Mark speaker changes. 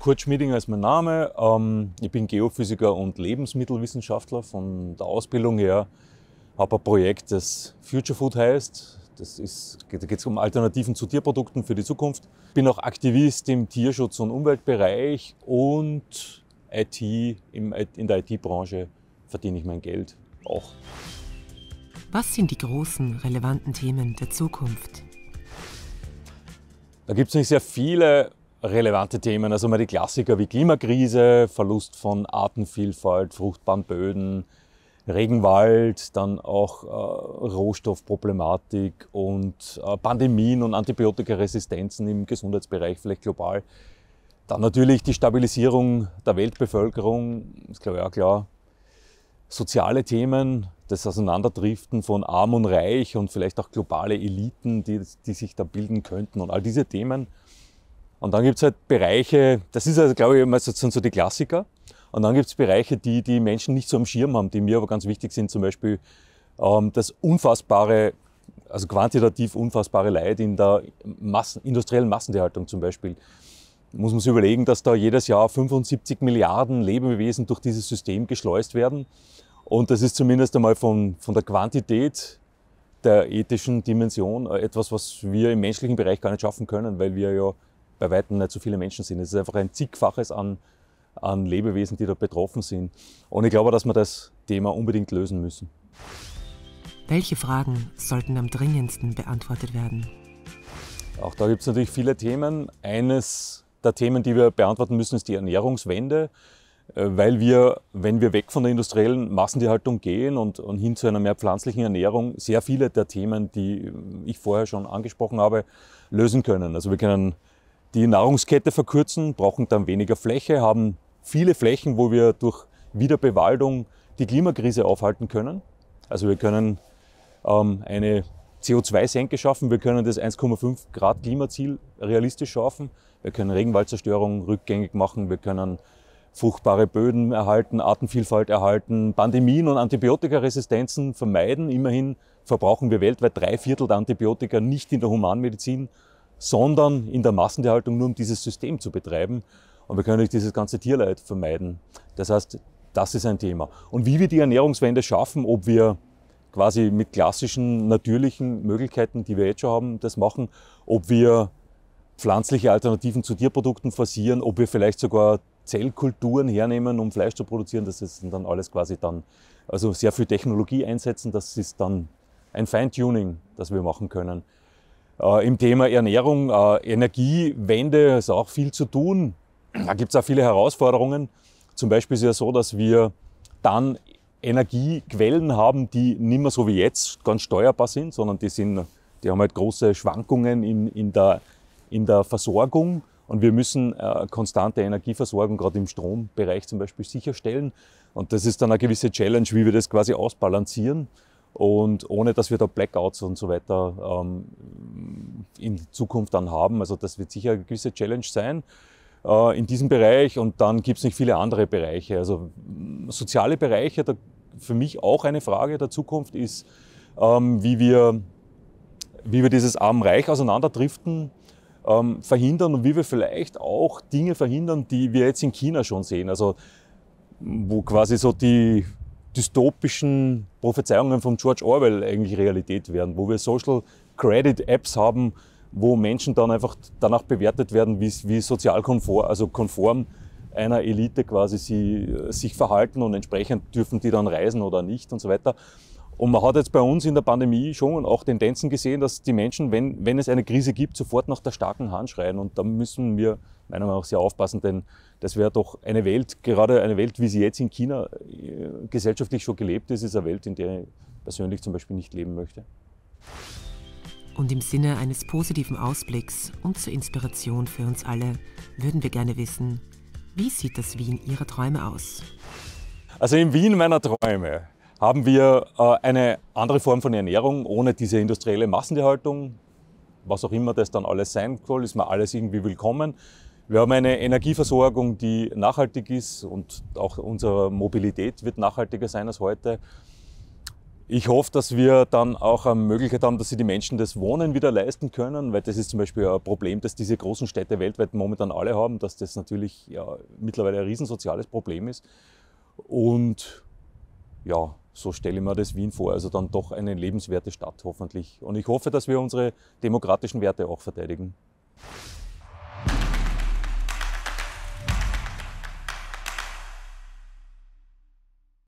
Speaker 1: Kurt Schmiedinger ist mein Name. Ähm, ich bin Geophysiker und Lebensmittelwissenschaftler von der Ausbildung her. Habe ein Projekt, das Future Food heißt. Das ist, da geht es um Alternativen zu Tierprodukten für die Zukunft. Bin auch Aktivist im Tierschutz- und Umweltbereich und IT, in der IT-Branche verdiene ich mein Geld auch.
Speaker 2: Was sind die großen, relevanten Themen der Zukunft?
Speaker 1: Da gibt es nicht sehr viele relevante Themen, also mal die Klassiker wie Klimakrise, Verlust von Artenvielfalt, fruchtbaren Böden, Regenwald, dann auch äh, Rohstoffproblematik und äh, Pandemien und Antibiotikaresistenzen im Gesundheitsbereich, vielleicht global. Dann natürlich die Stabilisierung der Weltbevölkerung, ist glaube ich auch klar. Soziale Themen, das Auseinanderdriften von Arm und Reich und vielleicht auch globale Eliten, die, die sich da bilden könnten und all diese Themen. Und dann gibt es halt Bereiche, das ist also, glaube ich, immer so, sind so die Klassiker. Und dann gibt es Bereiche, die die Menschen nicht so am Schirm haben, die mir aber ganz wichtig sind. Zum Beispiel ähm, das unfassbare, also quantitativ unfassbare Leid in der Massen, industriellen Massentierhaltung zum Beispiel. Muss man sich überlegen, dass da jedes Jahr 75 Milliarden Lebewesen durch dieses System geschleust werden. Und das ist zumindest einmal von, von der Quantität der ethischen Dimension äh, etwas, was wir im menschlichen Bereich gar nicht schaffen können, weil wir ja bei weitem nicht so viele Menschen sind. Es ist einfach ein zigfaches an, an Lebewesen, die da betroffen sind. Und ich glaube, dass wir das Thema unbedingt lösen müssen.
Speaker 2: Welche Fragen sollten am dringendsten beantwortet werden?
Speaker 1: Auch da gibt es natürlich viele Themen. Eines der Themen, die wir beantworten müssen, ist die Ernährungswende, äh, weil wir, wenn wir weg von der industriellen Massentierhaltung gehen und, und, hin zu einer mehr pflanzlichen Ernährung, sehr viele der Themen, die ich vorher schon angesprochen habe, lösen können. Also wir können die Nahrungskette verkürzen, brauchen dann weniger Fläche, haben viele Flächen, wo wir durch Wiederbewaldung die Klimakrise aufhalten können. Also wir können ähm, eine CO2-Senke schaffen, wir können das 1,5 Grad Klimaziel realistisch schaffen, wir können Regenwaldzerstörung rückgängig machen, wir können fruchtbare Böden erhalten, Artenvielfalt erhalten, Pandemien und Antibiotikaresistenzen vermeiden. Immerhin verbrauchen wir weltweit drei Viertel der Antibiotika nicht in der Humanmedizin, sondern in der Massentierhaltung nur um dieses System zu betreiben. Und wir können nicht dieses ganze Tierleid vermeiden. Das heißt, das ist ein Thema. Und wie wir die Ernährungswende schaffen, ob wir quasi mit klassischen, natürlichen Möglichkeiten, die wir jetzt schon haben, das machen, ob wir pflanzliche Alternativen zu Tierprodukten forcieren, ob wir vielleicht sogar Zellkulturen hernehmen, um Fleisch zu produzieren, das ist dann alles quasi dann, also sehr viel Technologie einsetzen, das ist dann ein Feintuning, das wir machen können. Äh, Im Thema Ernährung, äh, Energiewende ist auch viel zu tun. Da gibt es auch viele Herausforderungen. Zum Beispiel ist es ja so, dass wir dann Energiequellen haben, die nicht mehr so wie jetzt ganz steuerbar sind, sondern die, sind, die haben halt große Schwankungen in, in, der, in der Versorgung. Und wir müssen äh, konstante Energieversorgung, gerade im Strombereich zum Beispiel, sicherstellen. Und das ist dann eine gewisse Challenge, wie wir das quasi ausbalancieren und ohne dass wir da Blackouts und so weiter ähm, in Zukunft dann haben. Also das wird sicher eine gewisse Challenge sein äh, in diesem Bereich und dann gibt es nicht viele andere Bereiche. Also mm, soziale Bereiche, da, für mich auch eine Frage der Zukunft ist, ähm, wie, wir, wie wir dieses Arm-Reich auseinanderdriften. Ähm, verhindern und wie wir vielleicht auch Dinge verhindern, die wir jetzt in China schon sehen. Also wo quasi so die dystopischen Prophezeiungen von George Orwell eigentlich Realität werden, wo wir Social Credit Apps haben, wo Menschen dann einfach danach bewertet werden, wie, wie sozial konform, also konform einer Elite quasi sie, äh, sich verhalten und entsprechend dürfen die dann reisen oder nicht und so weiter. Und man hat jetzt bei uns in der Pandemie schon auch Tendenzen gesehen, dass die Menschen, wenn, wenn es eine Krise gibt, sofort nach der starken Hand schreien. Und da müssen wir meiner Meinung nach sehr aufpassen, denn das wäre doch eine Welt, gerade eine Welt, wie sie jetzt in China äh, gesellschaftlich schon gelebt ist, ist eine Welt, in der ich persönlich zum Beispiel nicht leben möchte.
Speaker 2: Und im Sinne eines positiven Ausblicks und zur Inspiration für uns alle würden wir gerne wissen, wie sieht das Wien Ihrer Träume aus?
Speaker 1: Also im Wien meiner Träume haben wir äh, eine andere Form von Ernährung ohne diese industrielle Massentierhaltung. Was auch immer das dann alles sein soll, ist mir alles irgendwie willkommen. Wir haben eine Energieversorgung, die nachhaltig ist und auch unsere Mobilität wird nachhaltiger sein als heute. Ich hoffe, dass wir dann auch eine Möglichkeit haben, dass sich die Menschen das Wohnen wieder leisten können, weil das ist zum Beispiel ein Problem, das diese großen Städte weltweit momentan alle haben, dass das natürlich ja, mittlerweile ein riesensoziales Problem ist. Und ja, so stelle ich mir das Wien vor. Also dann doch eine lebenswerte Stadt hoffentlich. Und ich hoffe, dass wir unsere demokratischen Werte auch verteidigen.